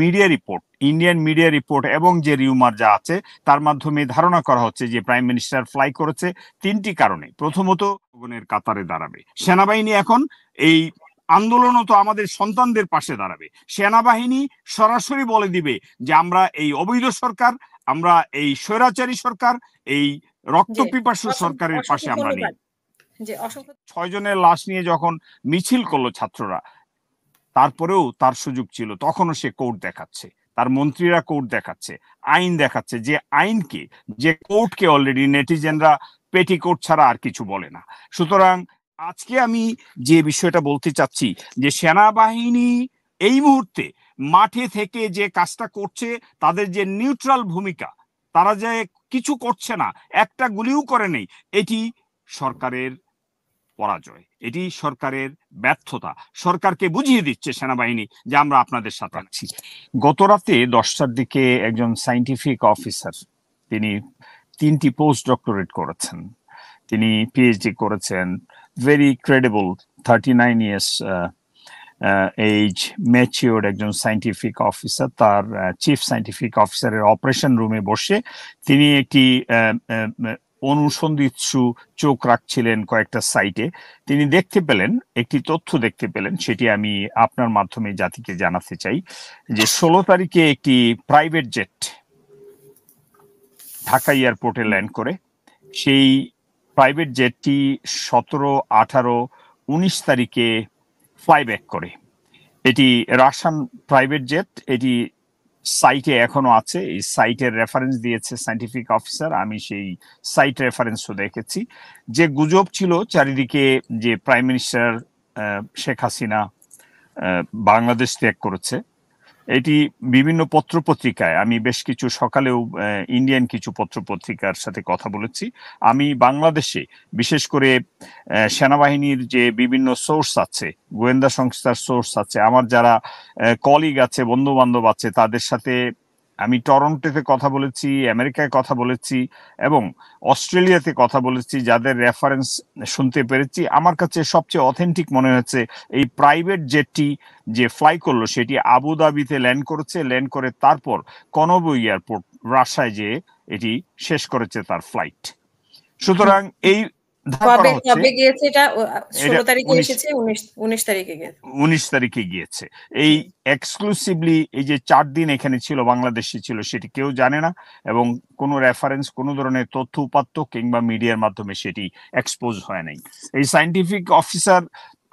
Media report Indian media report এবং যে rumour যা আছে তার মাধ্যমে ধারণা করা হচ্ছে যে প্রাইম মিনিস্টার ফ্লাই করেছে তিনটি কারণে প্রথমত কাতারে দাঁড়াবে সেনাবাহিনী এখন এই আন্দোলনও তো আমাদের সন্তানদের পাশে দাঁড়াবে সেনাবাহিনী সরাসরি বলে দিবে যে আমরা এই অবৈধ সরকার আমরা এই স্বৈরাচারী সরকার এই রক্ত পিপাসু সরকারের পাশে আমরা নেই ছয় জনের লাশ নিয়ে যখন মিছিল করলো ছাত্ররা তারপরেও তার সুযোগ ছিল তখনও সে কোর্ট দেখাচ্ছে তার মন্ত্রীরা কোর্ট দেখাচ্ছে আইন দেখাচ্ছে যে আইনকে যে কোর্টকে অলরেডি নেটিজেনরা পেটি কোর্ট ছাড়া আর কিছু বলে না সুতরাং আজকে আমি যে বিষয়টা বলতে চাচ্ছি যে সেনাবাহিনী এই মুহূর্তে মাঠে থেকে যে কাজটা করছে তাদের যে নিউট্রাল ভূমিকা তারা যে কিছু করছে না একটা গুলিও করে নেই এটি সরকারের পরাজয় এটি সরকারের ব্যর্থতা সরকারকে বুঝিয়ে দিচ্ছে সেনাবাহিনী যে আমরা আপনাদের সাথে আছি গত রাতে দশটার দিকে একজন সাইন্টিফিক অফিসার তিনি তিনটি পোস্ট ডক্টরেট করেছেন তিনি পিএইচডি করেছেন very credible thirty nine years age mature একজন সাইন্টিফিক অফিসার তার চিফ সাইন্টিফিক অফিসারের অপারেশন রুমে বসে তিনি একটি uh, uh, অনুসন্ধিৎসু চোখ রাখছিলেন কয়েকটা সাইটে তিনি দেখতে পেলেন একটি তথ্য দেখতে পেলেন সেটি আমি আপনার মাধ্যমে জাতিকে জানাতে চাই যে ষোলো তারিখে একটি প্রাইভেট জেট ঢাকা এয়ারপোর্টে ল্যান্ড করে সেই প্রাইভেট জেটটি সতেরো আঠারো উনিশ তারিখে ফ্লাইব্যাক করে এটি রাশান প্রাইভেট জেট এটি সাইটে এখনো আছে এই সাইটের রেফারেন্স দিয়েছে সাইন্টিফিক অফিসার আমি সেই সাইট রেফারেন্সও দেখেছি যে গুজব ছিল চারিদিকে যে প্রাইম মিনিস্টার শেখ হাসিনা বাংলাদেশ ত্যাগ করেছে এটি বিভিন্ন পত্রপত্রিকায় আমি বেশ কিছু সকালেও ইন্ডিয়ান কিছু পত্রপত্রিকার সাথে কথা বলেছি আমি বাংলাদেশে বিশেষ করে সেনাবাহিনীর যে বিভিন্ন সোর্স আছে গোয়েন্দা সংস্থার সোর্স আছে আমার যারা কলিগ আছে বন্ধু বান্ধব আছে তাদের সাথে আমি টরন্টোতে কথা বলেছি আমেরিকায় কথা বলেছি এবং অস্ট্রেলিয়াতে কথা বলেছি যাদের রেফারেন্স শুনতে পেরেছি আমার কাছে সবচেয়ে অথেন্টিক মনে হচ্ছে এই প্রাইভেট জেটটি যে ফ্লাই করলো সেটি আবুধাবিতে ল্যান্ড করেছে ল্যান্ড করে তারপর কনবো এয়ারপোর্ট রাশায় যেয়ে এটি শেষ করেছে তার ফ্লাইট সুতরাং এই কবে তারিখে গিয়েছে এই এক্সক্লুসিভলি এই যে চার দিন এখানে ছিল ছিল সেটি কেউ জানে না এবং কোনো রেফারেন্স কোনো ধরনের তথ্য কিংবা মিডিয়ার মাধ্যমে সেটি এক্সপোজ হয় নাই এই সাইন্টিফিক অফিসার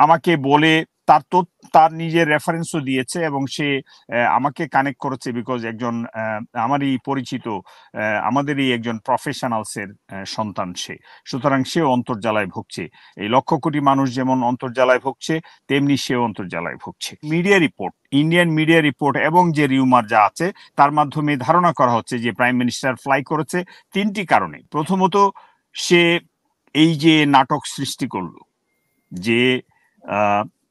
আমাকে বলে তার তো তার নিজের রেফারেন্সও দিয়েছে এবং সে আমাকে কানেক্ট করেছে বিকজ একজন আমারই পরিচিত আমাদেরই একজন প্রফেশনালসের সন্তান সে সুতরাং সেও অন্তর্জালায় ভুগছে এই লক্ষ কোটি মানুষ যেমন অন্তর্জালায় ভুগছে তেমনি সেও অন্তর্জালায় ভুগছে media report Indian media report এবং যে রিউমার যা আছে তার মাধ্যমে ধারণা করা হচ্ছে যে প্রাইম মিনিস্টার ফ্লাই করেছে তিনটি কারণে প্রথমত সে এই যে নাটক সৃষ্টি করলো যে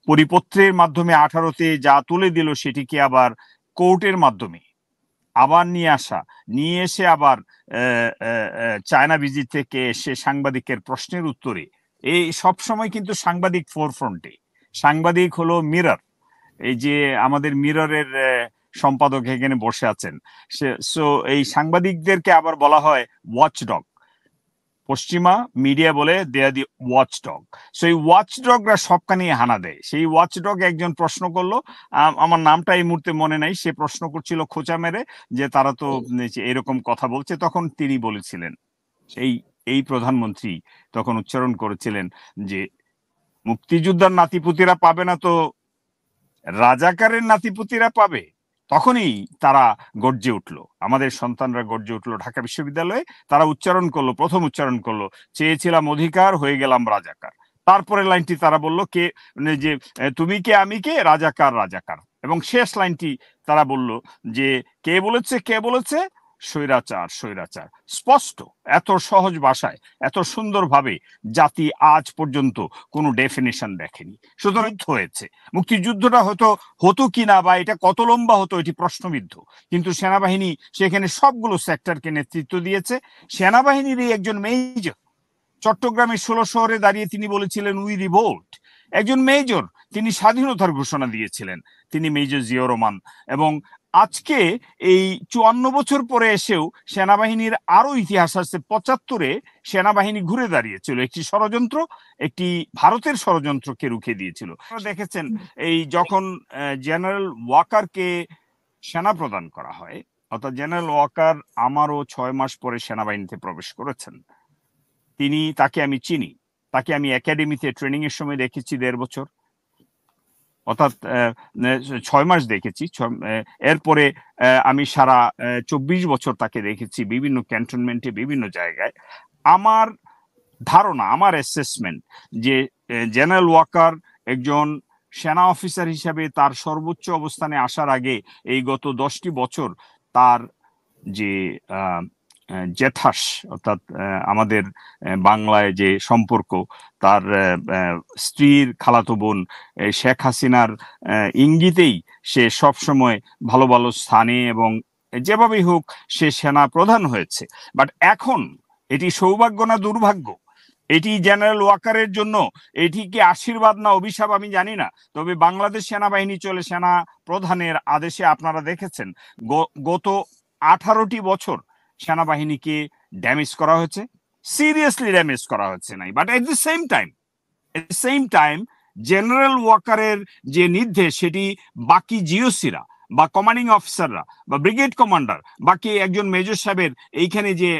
পরিপত্রের মাধ্যমে আঠারোতে যা তুলে দিল সেটিকে আবার কোর্টের মাধ্যমে আবার নিয়ে আসা নিয়ে এসে আবার চায়না ভিজিট থেকে এসে সাংবাদিকের প্রশ্নের উত্তরে এই সবসময় কিন্তু সাংবাদিক ফোরফ্রন্টে সাংবাদিক হলো মিরর এই যে আমাদের মিররের সম্পাদক এখানে বসে আছেন সে সো এই সাংবাদিকদেরকে আবার বলা হয় ওয়াচডগ পশ্চিমা মিডিয়া বলে দেয়া দি ওয়াচডগ সেই ওয়াচডগরা সবখানে হানা দেয় সেই ওয়াচডগ একজন প্রশ্ন করলো আমার নামটা এই মুহূর্তে মনে নাই সে প্রশ্ন করছিল খোঁচা মেরে যে তারা তো এরকম কথা বলছে তখন তিনি বলেছিলেন সেই এই প্রধানমন্ত্রী তখন উচ্চারণ করেছিলেন যে মুক্তিযোদ্ধার নাতিপুতিরা পাবে না তো রাজাকারের নাতিপুতিরা পাবে তখনই তারা গর্জে উঠল আমাদের সন্তানরা গর্জে উঠল ঢাকা বিশ্ববিদ্যালয়ে তারা উচ্চারণ করলো প্রথম উচ্চারণ করলো চেয়েছিলাম অধিকার হয়ে গেলাম রাজাকার তারপরে লাইনটি তারা বলল কে মানে যে তুমি কে আমি কে রাজাকার রাজাকার এবং শেষ লাইনটি তারা বলল যে কে বলেছে কে বলেছে স্বৈরাচার স্বৈরাচার স্পষ্ট এত সহজ ভাষায় এত সুন্দরভাবে জাতি আজ পর্যন্ত কোনো ডেফিনেশন দেখেনি সুতরাং হয়েছে মুক্তিযুদ্ধটা হয়তো হতো কি না বা এটা কত লম্বা হতো এটি প্রশ্নবিদ্ধ কিন্তু সেনাবাহিনী সেখানে সবগুলো সেক্টরকে নেতৃত্ব দিয়েছে সেনাবাহিনীরই একজন মেজর চট্টগ্রামের ষোলো শহরে দাঁড়িয়ে তিনি বলেছিলেন উই রিভোল্ট একজন মেজর তিনি স্বাধীনতার ঘোষণা দিয়েছিলেন তিনি মেজর জিয়া রহমান এবং আজকে এই চুয়ান্ন বছর পরে এসেও সেনাবাহিনীর আরো ইতিহাস আছে পঁচাত্তরে সেনাবাহিনী ঘুরে দাঁড়িয়েছিল একটি ষড়যন্ত্র একটি ভারতের ষড়যন্ত্রকে রুখে দিয়েছিল দেখেছেন এই যখন জেনারেল ওয়াকারকে সেনা প্রদান করা হয় অর্থাৎ জেনারেল ওয়াকার আমারও ছয় মাস পরে সেনাবাহিনীতে প্রবেশ করেছেন তিনি তাকে আমি চিনি তাকে আমি একাডেমিতে ট্রেনিং এর সময় দেখেছি দেড় বছর অর্থাৎ ছয় মাস দেখেছি এরপরে আমি সারা চব্বিশ বছর তাকে দেখেছি বিভিন্ন ক্যান্টনমেন্টে বিভিন্ন জায়গায় আমার ধারণা আমার অ্যাসেসমেন্ট যে জেনারেল ওয়াকার একজন সেনা অফিসার হিসাবে তার সর্বোচ্চ অবস্থানে আসার আগে এই গত দশটি বছর তার যে জেথাস অর্থাৎ আমাদের বাংলায় যে সম্পর্ক তার স্ত্রীর খালাতো বোন শেখ হাসিনার ইঙ্গিতেই সে সবসময় ভালো ভালো স্থানে এবং যেভাবেই হোক সে সেনা প্রধান হয়েছে বাট এখন এটি সৌভাগ্য না দুর্ভাগ্য এটি জেনারেল ওয়াকারের জন্য এটি কি আশীর্বাদ না অভিশাপ আমি জানি না তবে বাংলাদেশ সেনাবাহিনী চলে সেনা প্রধানের আদেশে আপনারা দেখেছেন গত আঠারোটি বছর সেনাবাহিনীকে ড্যামেজ করা হয়েছে সিরিয়াসলি ড্যামেজ করা হচ্ছে নাই but at the same time at same time general ওয়াকারের যে নির্দেশ সেটি বাকি জিওসিরা বা কমান্ডিং অফিসাররা বা ব্রিগেড কমান্ডার বাকি একজন মেজর সাহেবের এইখানে যে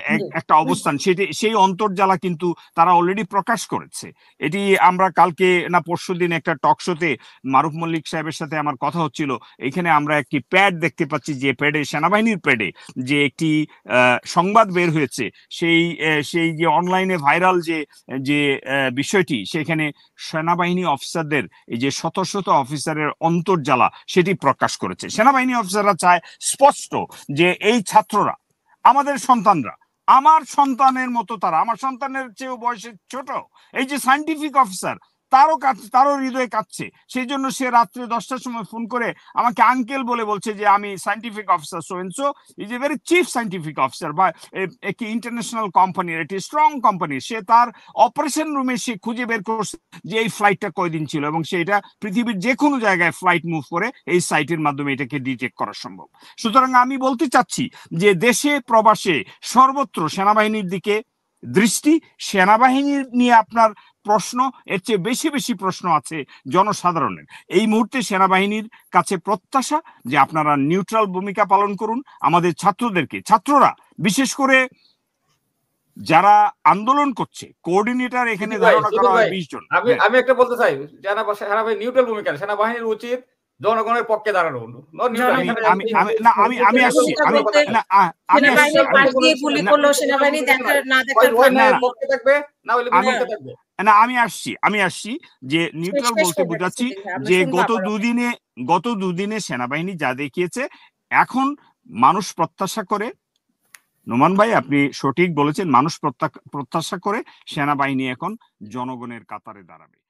একটা অবস্থান সেটি সেই অন্তর্জালা কিন্তু তারা অলরেডি প্রকাশ করেছে এটি আমরা কালকে না পরশু দিন একটা টক শোতে মারুফ মল্লিক সাহেবের সাথে আমার কথা হচ্ছিল এখানে আমরা একটি প্যাড দেখতে পাচ্ছি যে প্যাডে সেনাবাহিনীর প্যাডে যে একটি সংবাদ বের হয়েছে সেই সেই যে অনলাইনে ভাইরাল যে যে বিষয়টি সেখানে সেনাবাহিনী অফিসারদের এই যে শত শত অফিসারের অন্তর্জালা সেটি প্রকাশ করেছে সেনাবাহিনী অফিসাররা চায় স্পষ্ট যে এই ছাত্ররা আমাদের সন্তানরা আমার সন্তানের মতো তারা আমার সন্তানের চেয়েও বয়সে ছোট এই যে সায়েন্টিফিক অফিসার তারও কাজ তারও হৃদয়ে কাঁদছে সেই জন্য সে রাত্রে দশটার সময় ফোন করে আমাকে আঙ্কেল বলে বলছে যে আমি সাইন্টিফিক অফিসার সোয়েনসো is a very chief scientific officer বা একটি ইন্টারন্যাশনাল কোম্পানির একটি স্ট্রং কোম্পানি সে তার অপারেশন রুমে সে খুঁজে বের করছে যে এই ফ্লাইটটা কয়দিন ছিল এবং সেটা পৃথিবীর যে কোনো জায়গায় ফ্লাইট মুভ করে এই সাইটের মাধ্যমে এটাকে ডিটেক্ট করা সম্ভব সুতরাং আমি বলতে চাচ্ছি যে দেশে প্রবাসে সর্বত্র সেনাবাহিনীর দিকে দৃষ্টি সেনাবাহিনী নিয়ে আপনার প্রশ্ন এর চেয়ে বেশি বেশি প্রশ্ন আছে জনসাধারণের এই মুহূর্তে সেনাবাহিনীর কাছে প্রত্যাশা যে আপনারা নিউট্রাল ভূমিকা পালন করুন আমাদের ছাত্রদেরকে ছাত্ররা বিশেষ করে যারা আন্দোলন করছে কোঅর্ডিনেটর এখানে ধারণা করা হয় বিশ জন আমি হ্যাঁ। আমি একটা বলতে চাই সেনাবাহিনী নিউট্রাল ভূমিকা সেনাবাহিনীর উচিত জনগণের পক্ষে দাঁড়ানো না আমি আসছি আমি আসছি যে নিউট্রাল বলতে যে গত দুদিনে গত দুদিনে সেনাবাহিনী যা দেখিয়েছে এখন মানুষ প্রত্যাশা করে নোমান ভাই আপনি সঠিক বলেছেন মানুষ প্রত্যাশা করে সেনাবাহিনী এখন জনগণের কাতারে দাঁড়াবে